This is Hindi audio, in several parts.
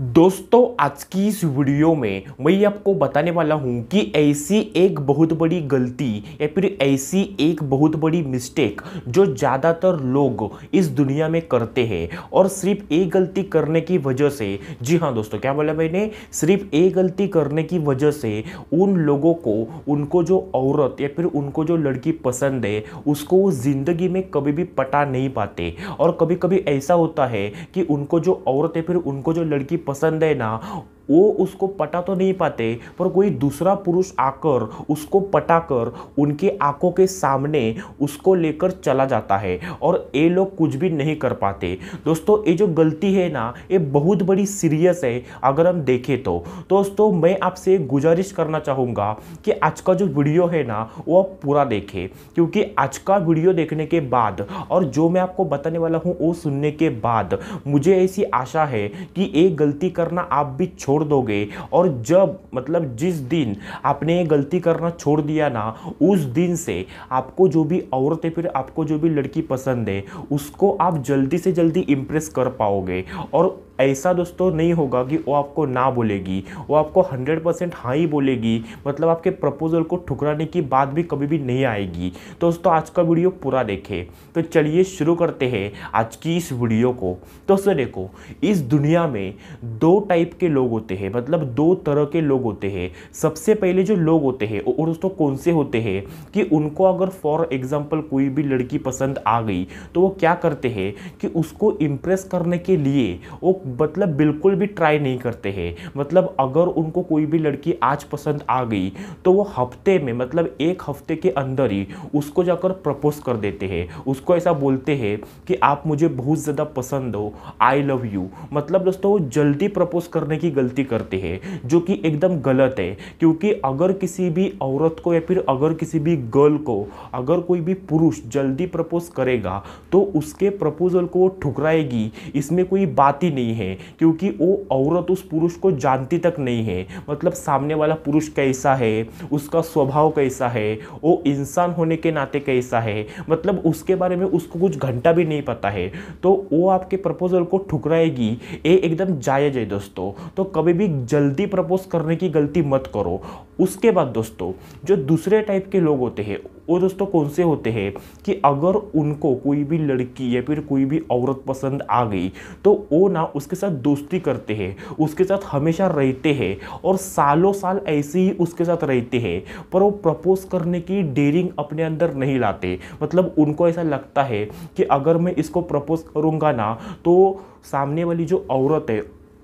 दोस्तों आज की इस वीडियो में मैं आपको बताने वाला हूं कि ऐसी एक बहुत बड़ी गलती या फिर ऐसी एक बहुत बड़ी मिस्टेक जो ज़्यादातर लोग इस दुनिया में करते हैं और सिर्फ एक गलती करने की वजह से जी हाँ दोस्तों क्या बोला मैंने सिर्फ एक गलती करने की वजह से उन लोगों को उनको जो औरत या फिर उनको जो लड़की पसंद है उसको वो ज़िंदगी में कभी भी पटा नहीं पाते और कभी कभी ऐसा होता है कि उनको जो औरत या फिर उनको जो लड़की पसंद है ना वो उसको पटा तो नहीं पाते पर कोई दूसरा पुरुष आकर उसको पटाकर उनके आंखों के सामने उसको लेकर चला जाता है और ये लोग कुछ भी नहीं कर पाते दोस्तों ये जो गलती है ना ये बहुत बड़ी सीरियस है अगर हम देखें तो दोस्तों मैं आपसे गुजारिश करना चाहूँगा कि आज का जो वीडियो है ना वो आप पूरा देखें क्योंकि आज का वीडियो देखने के बाद और जो मैं आपको बताने वाला हूँ वो सुनने के बाद मुझे ऐसी आशा है कि ये गलती करना आप भी छोड़ छोड़ दोगे और जब मतलब जिस दिन आपने ये गलती करना छोड़ दिया ना उस दिन से आपको जो भी औरत है फिर आपको जो भी लड़की पसंद है उसको आप जल्दी से जल्दी इम्प्रेस कर पाओगे और ऐसा दोस्तों नहीं होगा कि वो आपको ना बोलेगी वो आपको 100 परसेंट हाँ ही बोलेगी मतलब आपके प्रपोजल को ठुकराने की बात भी कभी भी नहीं आएगी तो दोस्तों आज का वीडियो पूरा देखें तो चलिए शुरू करते हैं आज की इस वीडियो को तो दोस्तों देखो इस दुनिया में दो टाइप के लोग होते हैं मतलब दो तरह के लोग होते हैं सबसे पहले जो लोग होते हैं और दोस्तों कौन से होते हैं कि उनको अगर फॉर एग्जाम्पल कोई भी लड़की पसंद आ गई तो वो क्या करते हैं कि उसको इम्प्रेस करने के लिए वो मतलब बिल्कुल भी ट्राई नहीं करते हैं मतलब अगर उनको कोई भी लड़की आज पसंद आ गई तो वो हफ्ते में मतलब एक हफ्ते के अंदर ही उसको जाकर प्रपोज कर देते हैं उसको ऐसा बोलते हैं कि आप मुझे बहुत ज़्यादा पसंद हो आई लव यू मतलब दोस्तों वो जल्दी प्रपोज करने की गलती करते हैं जो कि एकदम गलत है क्योंकि अगर किसी भी औरत को या फिर अगर किसी भी गर्ल को अगर कोई भी पुरुष जल्दी प्रपोज करेगा तो उसके प्रपोजल को वो ठुकराएगी इसमें कोई बात ही नहीं है क्योंकि वो औरत उस पुरुष को जानती तक नहीं है मतलब सामने वाला पुरुष कैसा है उसका स्वभाव कैसा है वो इंसान होने के नाते कैसा है मतलब उसके बारे में उसको कुछ घंटा भी नहीं पता है तो वो आपके प्रपोज़ल को ठुकराएगी ये एकदम जायज है दोस्तों तो कभी भी जल्दी प्रपोज करने की गलती मत करो उसके बाद दोस्तों जो दूसरे टाइप के लोग होते हैं वो दोस्तों कौन से होते हैं कि अगर उनको कोई भी लड़की या फिर कोई भी औरत पसंद आ गई तो वो ना उसके साथ दोस्ती करते हैं उसके साथ हमेशा रहते हैं और सालों साल ऐसे ही उसके साथ रहते हैं पर वो प्रपोज करने की डेयरिंग अपने अंदर नहीं लाते मतलब उनको ऐसा लगता है कि अगर मैं इसको प्रपोज करूँगा ना तो सामने वाली जो औरत है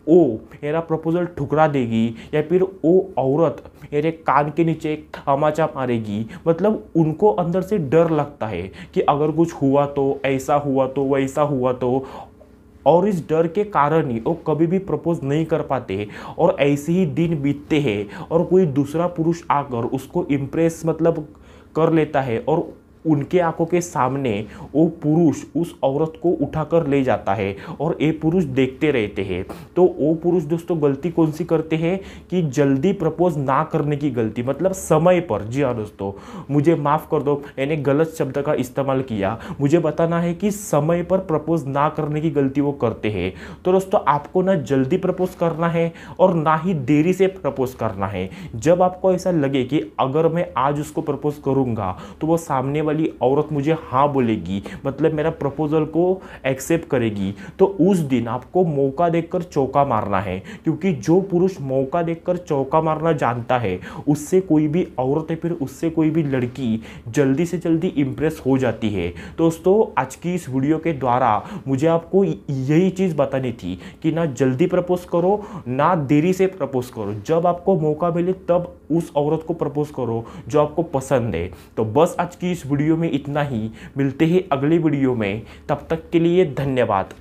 ओ मेरा प्रपोजल ठुकरा देगी या फिर ओ औरत मेरे कान के नीचे एक अमाचा मारेगी मतलब उनको अंदर से डर लगता है कि अगर कुछ हुआ तो ऐसा हुआ तो वैसा हुआ तो और इस डर के कारण ही वो कभी भी प्रपोज नहीं कर पाते और ऐसे ही दिन बीतते हैं और कोई दूसरा पुरुष आकर उसको इम्प्रेस मतलब कर लेता है और उनके आंखों के सामने वो पुरुष उस औरत को उठाकर ले जाता है और ये पुरुष देखते रहते हैं तो वो पुरुष दोस्तों गलती कौन सी करते हैं कि जल्दी प्रपोज ना करने की गलती मतलब समय पर जी हाँ दोस्तों मुझे माफ़ कर दो मैंने गलत शब्द का इस्तेमाल किया मुझे बताना है कि समय पर प्रपोज ना करने की गलती वो करते हैं तो दोस्तों आपको ना जल्दी प्रपोज करना है और ना ही देरी से प्रपोज करना है जब आपको ऐसा लगे कि अगर मैं आज उसको प्रपोज करूँगा तो वो सामने वाले वाली औरत मुझे हाँ बोलेगी मतलब मेरा प्रपोज़ल को एक्सेप्ट करेगी तो उस दिन आपको मौका देखकर चौका मारना है क्योंकि जो पुरुष मौका देखकर चौका मारना जानता है उससे कोई भी औरत है फिर उससे कोई भी लड़की जल्दी से जल्दी इम्प्रेस हो जाती है दोस्तों आज की इस वीडियो के द्वारा मुझे आपको यही चीज़ बतानी थी कि ना जल्दी प्रपोज करो ना देरी से प्रपोज करो जब आपको मौका मिले तब उस औरत को प्रपोज करो जो आपको पसंद है तो बस आज की इस वीडियो वीडियो में इतना ही मिलते हैं अगले वीडियो में तब तक के लिए धन्यवाद